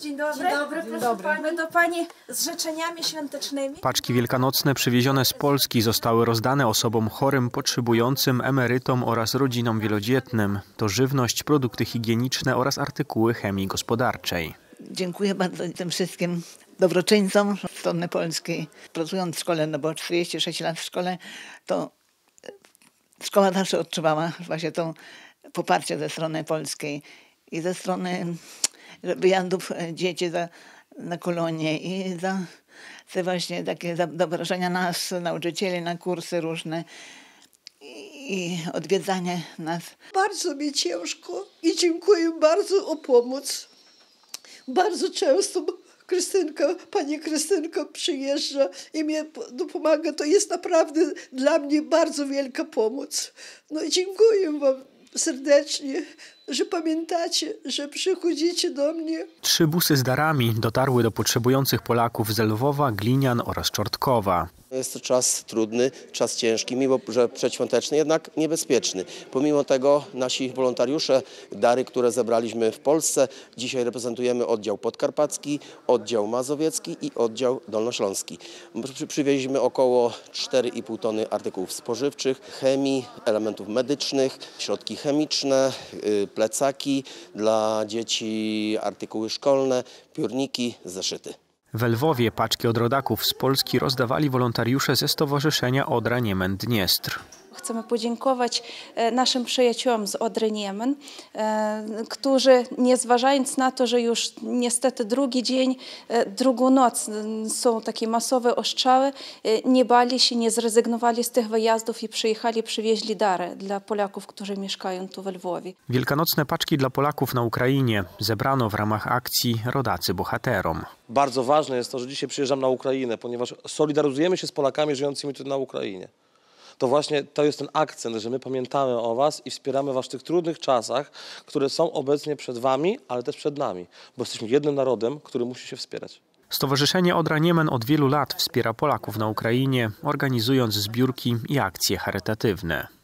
Dzień dobry. Dzień dobry, proszę dobry. Pani. do Pani z życzeniami świątecznymi. Paczki wielkanocne przywiezione z Polski zostały rozdane osobom chorym, potrzebującym, emerytom oraz rodzinom wielodzietnym. To żywność, produkty higieniczne oraz artykuły chemii gospodarczej. Dziękuję bardzo tym wszystkim dobroczyńcom strony polskiej. Pracując w szkole, no bo 46 lat w szkole, to e, szkoła zawsze odczuwała właśnie to poparcie ze strony polskiej i ze strony wyjazdów e, dzieci za, na kolonie i za te właśnie takie zaproszenia nas, nauczycieli na kursy różne i odwiedzanie nas. Bardzo mi ciężko i dziękuję bardzo o pomoc. Bardzo często Krystynka, pani Krystynka przyjeżdża i mnie no, pomaga. To jest naprawdę dla mnie bardzo wielka pomoc. No i dziękuję wam serdecznie że pamiętacie, że przychodzicie do mnie. Trzy busy z darami dotarły do potrzebujących Polaków z Lwowa, Glinian oraz Czortkowa. Jest to czas trudny, czas ciężki, mimo że przedświąteczny, jednak niebezpieczny. Pomimo tego nasi wolontariusze, dary, które zebraliśmy w Polsce, dzisiaj reprezentujemy oddział podkarpacki, oddział mazowiecki i oddział dolnośląski. Przywieźliśmy około 4,5 tony artykułów spożywczych, chemii, elementów medycznych, środki chemiczne, y, plecaki dla dzieci, artykuły szkolne, piórniki, zeszyty. W Lwowie paczki od rodaków z Polski rozdawali wolontariusze ze Stowarzyszenia Odra Niemen Dniestr chcemy podziękować e, naszym przyjaciołom z Odry Niemen, e, którzy nie zważając na to, że już niestety drugi dzień, e, drugą noc są takie masowe oszczały, nie bali się, nie zrezygnowali z tych wyjazdów i przyjechali, przywieźli dary dla Polaków, którzy mieszkają tu w Lwowie. Wielkanocne paczki dla Polaków na Ukrainie zebrano w ramach akcji Rodacy Bohaterom. Bardzo ważne jest to, że dzisiaj przyjeżdżam na Ukrainę, ponieważ solidaryzujemy się z Polakami żyjącymi tu na Ukrainie to właśnie to jest ten akcent, że my pamiętamy o Was i wspieramy Was w tych trudnych czasach, które są obecnie przed Wami, ale też przed nami, bo jesteśmy jednym narodem, który musi się wspierać. Stowarzyszenie Odra Niemen od wielu lat wspiera Polaków na Ukrainie, organizując zbiórki i akcje charytatywne.